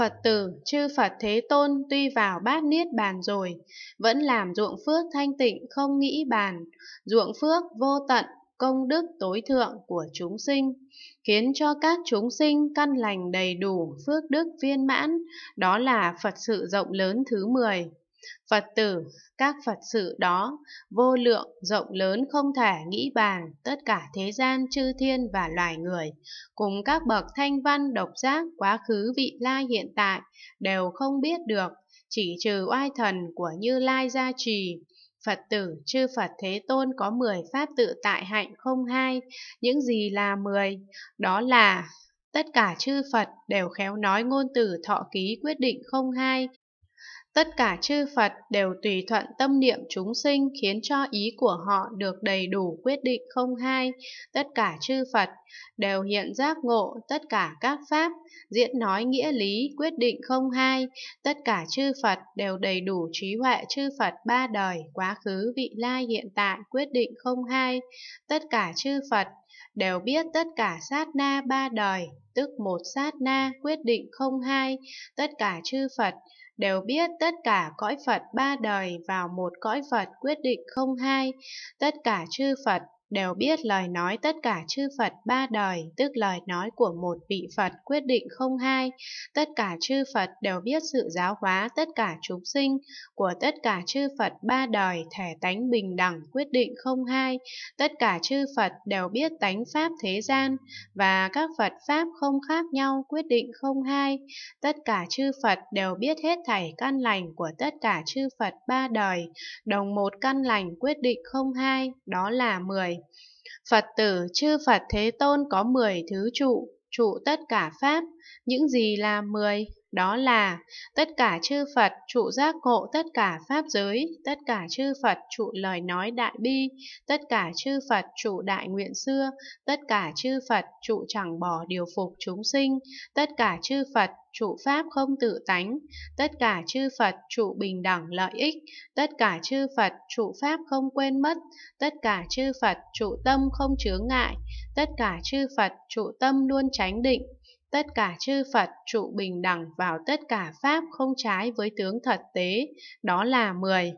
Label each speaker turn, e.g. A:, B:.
A: Phật tử, chư Phật Thế Tôn tuy vào bát niết bàn rồi, vẫn làm ruộng phước thanh tịnh không nghĩ bàn, ruộng phước vô tận, công đức tối thượng của chúng sinh, khiến cho các chúng sinh căn lành đầy đủ phước đức viên mãn, đó là Phật sự rộng lớn thứ 10. Phật tử, các Phật sự đó, vô lượng, rộng lớn không thể nghĩ bàn, tất cả thế gian chư thiên và loài người, cùng các bậc thanh văn độc giác quá khứ vị lai hiện tại, đều không biết được, chỉ trừ oai thần của Như Lai gia trì. Phật tử chư Phật Thế Tôn có 10 pháp tự tại hạnh không hai, những gì là 10? Đó là Tất cả chư Phật đều khéo nói ngôn từ thọ ký quyết định không hai, Tất cả chư Phật đều tùy thuận tâm niệm chúng sinh khiến cho ý của họ được đầy đủ quyết định không hai. Tất cả chư Phật đều hiện giác ngộ tất cả các pháp, diễn nói nghĩa lý quyết định không hai. Tất cả chư Phật đều đầy đủ trí huệ chư Phật ba đời, quá khứ, vị lai, hiện tại quyết định không hai. Tất cả chư Phật đều biết tất cả sát na ba đời, tức một sát na quyết định không hai, tất cả chư Phật, đều biết tất cả cõi Phật ba đời vào một cõi Phật quyết định không hai, tất cả chư Phật đều biết lời nói tất cả chư Phật ba đời, tức lời nói của một vị Phật quyết định không hai. Tất cả chư Phật đều biết sự giáo hóa tất cả chúng sinh của tất cả chư Phật ba đời thể tánh bình đẳng quyết định không hai. Tất cả chư Phật đều biết tánh pháp thế gian và các Phật pháp không khác nhau quyết định không hai. Tất cả chư Phật đều biết hết thảy căn lành của tất cả chư Phật ba đời, đồng một căn lành quyết định không hai, đó là mười Phật tử chư Phật Thế Tôn có 10 thứ trụ, trụ tất cả Pháp, những gì là 10? đó là tất cả chư Phật trụ giác ngộ tất cả pháp giới, tất cả chư Phật trụ lời nói đại bi, tất cả chư Phật trụ đại nguyện xưa, tất cả chư Phật trụ chẳng bỏ điều phục chúng sinh, tất cả chư Phật trụ pháp không tự tánh, tất cả chư Phật trụ bình đẳng lợi ích, tất cả chư Phật trụ pháp không quên mất, tất cả chư Phật trụ tâm không chướng ngại, tất cả chư Phật trụ tâm luôn tránh định, tất cả chư Phật trụ bình đẳng vào tất cả Pháp không trái với tướng thật tế, đó là 10.